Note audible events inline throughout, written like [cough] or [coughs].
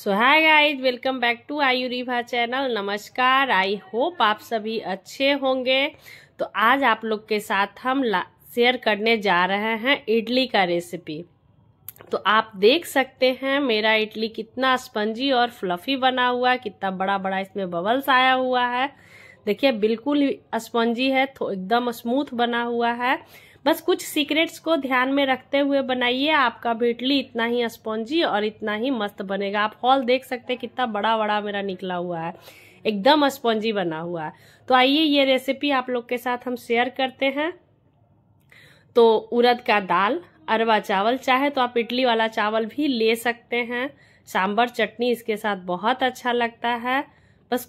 So hi guys welcome back to आयु रिभा channel नमस्कार आई होप आप सभी अच्छे होंगे तो आज आप लोग के साथ हम शेयर करने जा रहे हैं इडली का रेसिपी तो आप देख सकते हैं मेरा इडली कितना स्पंजी और फ्लफी बना हुआ है कितना बड़ा बड़ा इसमें बबल्स आया हुआ है देखिए बिल्कुल स्पंजी है एकदम स्मूथ बना हुआ है बस कुछ सीक्रेट्स को ध्यान में रखते हुए बनाइए आपका भी इडली इतना ही स्पॉन्जी और इतना ही मस्त बनेगा आप हॉल देख सकते हैं कितना बड़ा बड़ा मेरा निकला हुआ है एकदम स्पॉन्जी बना हुआ है तो आइए ये रेसिपी आप लोग के साथ हम शेयर करते हैं तो उड़द का दाल अरवा चावल चाहे तो आप इडली वाला चावल भी ले सकते हैं सांबर चटनी इसके साथ बहुत अच्छा लगता है बस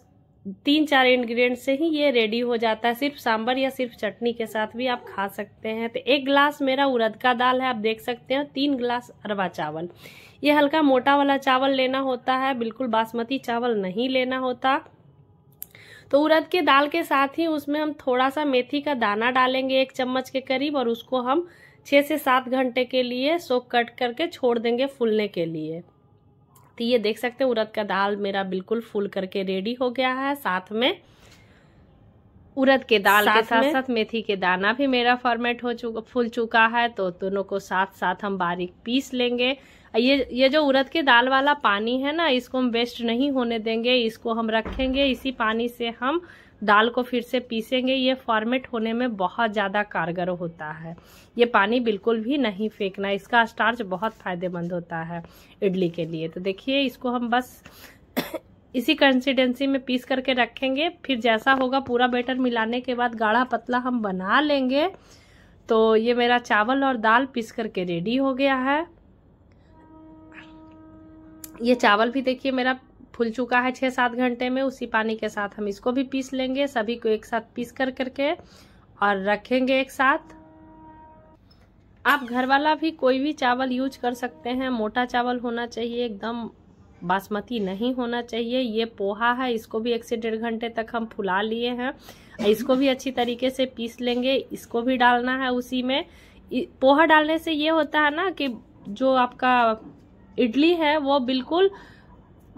तीन चार इंग्रेडिएंट से ही ये रेडी हो जाता है सिर्फ सांबर या सिर्फ चटनी के साथ भी आप खा सकते हैं तो एक गिलास मेरा उड़द का दाल है आप देख सकते हैं तीन गिलास अरवा चावल ये हल्का मोटा वाला चावल लेना होता है बिल्कुल बासमती चावल नहीं लेना होता तो उड़द के दाल के साथ ही उसमें हम थोड़ा सा मेथी का दाना डालेंगे एक चम्मच के करीब और उसको हम छः से सात घंटे के लिए सो कट करके छोड़ देंगे फूलने के लिए तो ये देख सकते हैं उड़द का दाल मेरा बिल्कुल फूल करके रेडी हो गया है साथ में उड़द के दाल साथ के साथ साथ मेथी के दाना भी मेरा फॉर्मेट हो चुका फूल चुका है तो दोनों को साथ साथ हम बारीक पीस लेंगे ये ये जो उड़द के दाल वाला पानी है ना इसको हम वेस्ट नहीं होने देंगे इसको हम रखेंगे इसी पानी से हम दाल को फिर से पीसेंगे ये फॉर्मेट होने में बहुत ज़्यादा कारगर होता है ये पानी बिल्कुल भी नहीं फेंकना इसका स्टार्च बहुत फायदेमंद होता है इडली के लिए तो देखिए इसको हम बस [coughs] इसी कंसिस्टेंसी में पीस करके रखेंगे फिर जैसा होगा पूरा बैटर मिलाने के बाद गाढ़ा पतला हम बना लेंगे तो ये मेरा चावल और दाल पीस करके रेडी हो गया है ये चावल भी देखिए मेरा फूल चुका है छः सात घंटे में उसी पानी के साथ हम इसको भी पीस लेंगे सभी को एक साथ पीस कर करके और रखेंगे एक साथ आप घर वाला भी कोई भी चावल यूज कर सकते हैं मोटा चावल होना चाहिए एकदम बासमती नहीं होना चाहिए ये पोहा है इसको भी एक से डेढ़ घंटे तक हम फुला लिए हैं इसको भी अच्छी तरीके से पीस लेंगे इसको भी डालना है उसी में पोहा डालने से ये होता है ना कि जो आपका इडली है वो बिल्कुल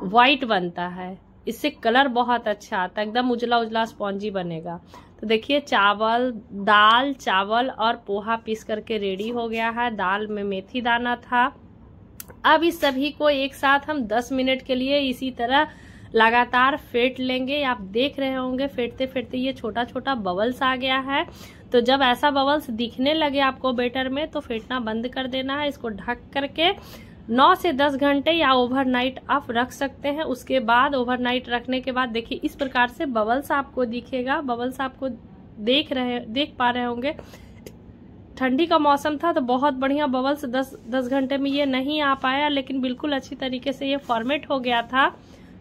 वाइट बनता है इससे कलर बहुत अच्छा आता है एकदम उजला उजला स्पॉन्जी बनेगा तो देखिए चावल दाल चावल और पोहा पीस करके रेडी हो गया है दाल में मेथी दाना था अब इस सभी को एक साथ हम 10 मिनट के लिए इसी तरह लगातार फेंट लेंगे आप देख रहे होंगे फेंटते फेटते ये छोटा छोटा बबल्स आ गया है तो जब ऐसा बबल्स दिखने लगे आपको बेटर में तो फेंटना बंद कर देना है इसको ढक करके नौ से दस घंटे या ओवरनाइट आप रख सकते हैं उसके बाद ओवरनाइट रखने के बाद देखिए इस प्रकार से बबल्स आपको दिखेगा बबल्स आपको देख रहे देख पा रहे होंगे ठंडी का मौसम था तो बहुत बढ़िया बबल्स दस दस घंटे में ये नहीं आ पाया लेकिन बिल्कुल अच्छी तरीके से ये फॉर्मेट हो गया था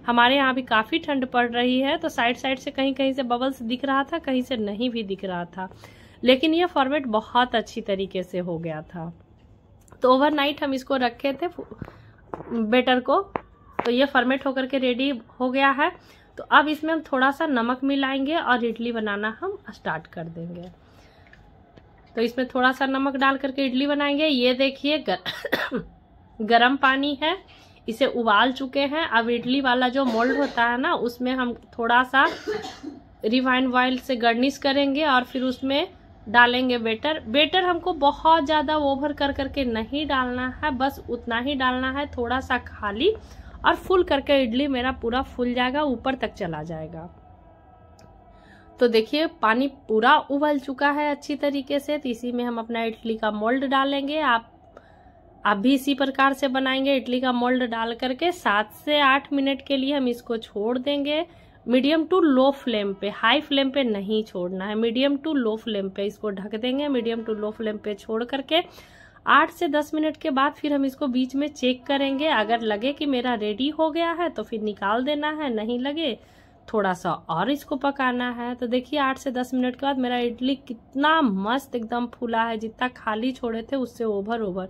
हमारे यहाँ भी काफ़ी ठंड पड़ रही है तो साइड साइड से कहीं कहीं से बबल्स दिख रहा था कहीं से नहीं भी दिख रहा था लेकिन यह फॉर्मेट बहुत अच्छी तरीके से हो गया था तो ओवरनाइट हम इसको रखे थे बेटर को तो ये फर्मेट होकर के रेडी हो गया है तो अब इसमें हम थोड़ा सा नमक मिलाएंगे और इडली बनाना हम स्टार्ट कर देंगे तो इसमें थोड़ा सा नमक डाल करके इडली बनाएंगे ये देखिए गर, [coughs] गरम पानी है इसे उबाल चुके हैं अब इडली वाला जो मोल्ड होता है ना उसमें हम थोड़ा सा रिफाइंड ऑयल से गार्निश करेंगे और फिर उसमें डालेंगे बेटर बेटर हमको बहुत ज़्यादा ओवर कर करके नहीं डालना है बस उतना ही डालना है थोड़ा सा खाली और फुल करके इडली मेरा पूरा फुल जाएगा ऊपर तक चला जाएगा तो देखिए पानी पूरा उबल चुका है अच्छी तरीके से तो इसी में हम अपना इडली का मोल्ड डालेंगे आप आप भी इसी प्रकार से बनाएंगे इडली का मोल्ड डाल करके सात से आठ मिनट के लिए हम इसको छोड़ देंगे मीडियम टू लो फ्लेम पे हाई फ्लेम पे नहीं छोड़ना है मीडियम टू लो फ्लेम पे इसको ढक देंगे मीडियम टू लो फ्लेम पे छोड़ करके आठ से दस मिनट के बाद फिर हम इसको बीच में चेक करेंगे अगर लगे कि मेरा रेडी हो गया है तो फिर निकाल देना है नहीं लगे थोड़ा सा और इसको पकाना है तो देखिए आठ से दस मिनट के बाद मेरा इडली कितना मस्त एकदम फूला है जितना खाली छोड़े थे उससे ओवर ओवर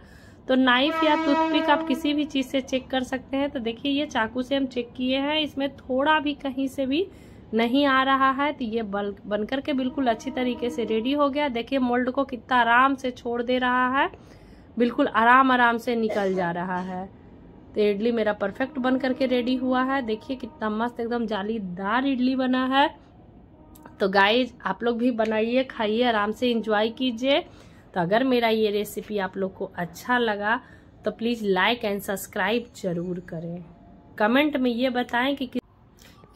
तो नाइफ या टूथपिक आप किसी भी चीज से चेक कर सकते हैं तो देखिए ये चाकू से हम चेक किए हैं इसमें थोड़ा भी कहीं से भी नहीं आ रहा है तो ये बल बन करके बिल्कुल अच्छी तरीके से रेडी हो गया देखिए मोल्ड को कितना आराम से छोड़ दे रहा है बिल्कुल आराम आराम से निकल जा रहा है तो इडली मेरा परफेक्ट बन करके रेडी हुआ है देखिए कितना मस्त एकदम जालीदार इडली बना है तो गाइज आप लोग भी बनाइए खाइए आराम से इंजॉय कीजिए तो अगर मेरा ये रेसिपी आप लोग को अच्छा लगा तो प्लीज़ लाइक एंड सब्सक्राइब जरूर करें कमेंट में ये बताएं कि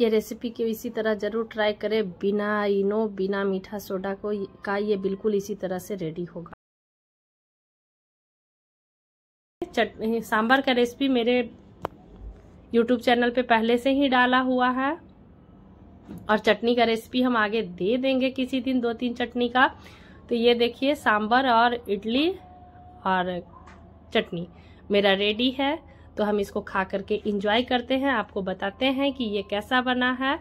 ये रेसिपी को इसी तरह ज़रूर ट्राई करें बिना इनो बिना मीठा सोडा को का ये बिल्कुल इसी तरह से रेडी होगा चटनी सांभर का रेसिपी मेरे यूट्यूब चैनल पे पहले से ही डाला हुआ है और चटनी का रेसिपी हम आगे दे देंगे किसी दिन दो तीन चटनी का तो ये देखिए सांभर और इडली और चटनी मेरा रेडी है तो हम इसको खा करके इंजॉय करते हैं आपको बताते हैं कि ये कैसा बना है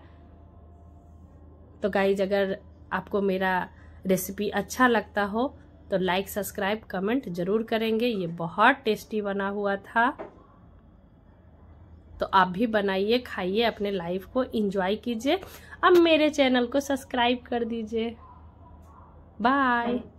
तो गाइज अगर आपको मेरा रेसिपी अच्छा लगता हो तो लाइक सब्सक्राइब कमेंट ज़रूर करेंगे ये बहुत टेस्टी बना हुआ था तो आप भी बनाइए खाइए अपने लाइफ को इंजॉय कीजिए अब मेरे चैनल को सब्सक्राइब कर दीजिए Bye. Bye.